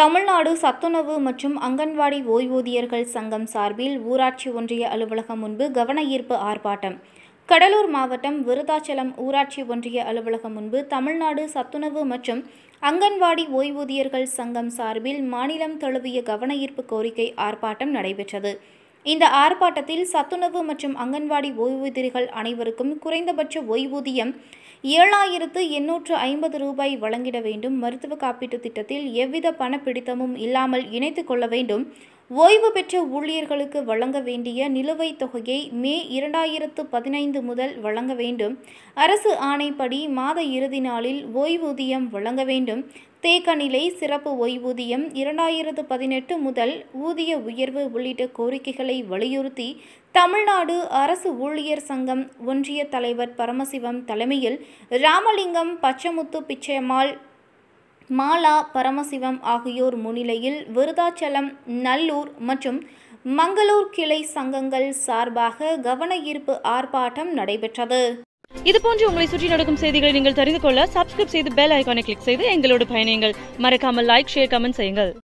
தமிழ்நாடு சத்துணவு மற்றும் அங்கன்வாடி ஓய்வூதியர்கள் சங்கம் சார்பில் ஊராட்சி ஒன்றிய அலுவலகம் முன்பு கவன ஈர்ப்பு ஆர்ப்பாட்டம் கடலூர் மாவட்டம் விருதாச்சலம் ஊராட்சி ஒன்றிய அலுவலகம் முன்பு தமிழ்நாடு சத்துணவு மற்றும் அங்கன்வாடி ஓய்வூதியர்கள் சங்கம் சார்பில் மாநிலம் தழுவிய கவன ஈர்ப்பு கோரிக்கை ஆர்ப்பாட்டம் நடைபெற்றது இந்த ஆர்ப்பாட்டத்தில் சத்துணவு மற்றும் அங்கன்வாடி ஓய்வூதியர்கள் அனைவருக்கும் குறைந்தபட்ச ஓய்வூதியம் ஏழாயிரத்து எண்ணூற்று ஐம்பது ரூபாய் வழங்கிட வேண்டும் மருத்துவ காப்பீட்டு திட்டத்தில் எவ்வித பணப்பிடித்தமும் இல்லாமல் இணைத்து கொள்ள வேண்டும் ஓய்வு பெற்ற ஊழியர்களுக்கு வழங்க வேண்டிய நிலுவைத் தொகையை மே இரண்டாயிரத்து பதினைந்து முதல் வழங்க வேண்டும் அரசு ஆணைப்படி மாத இறுதி நாளில் ஓய்வூதியம் வழங்க வேண்டும் தேக்க நிலை சிறப்பு ஓய்வூதியம் இரண்டாயிரத்து பதினெட்டு முதல் ஊதிய உயர்வு உள்ளிட்ட கோரிக்கைகளை வலியுறுத்தி தமிழ்நாடு அரசு ஊழியர் சங்கம் ஒன்றிய தலைவர் பரமசிவம் தலைமையில் ராமலிங்கம் பச்சமுத்து பிச்சையம்மாள் மாலா பரமசிவம் ஆகியோர் முன்னிலையில் விருதாச்சலம் நல்லூர் மற்றும் மங்களூர் கிளை சங்கங்கள் சார்பாக கவன ஈர்ப்பு ஆர்ப்பாட்டம் நடைபெற்றது இதுபோன்று உங்களை சுற்றி நடக்கும் செய்திகளை நீங்கள் தெரிந்து கொள்ள சப்ஸ்கிரைப் செய்து பெல் ஐக்கானை கிளிக் செய்து எங்களோடு பயணியுங்கள் மறக்காமல் லைக் ஷேர் கமெண்ட் செய்யுங்கள்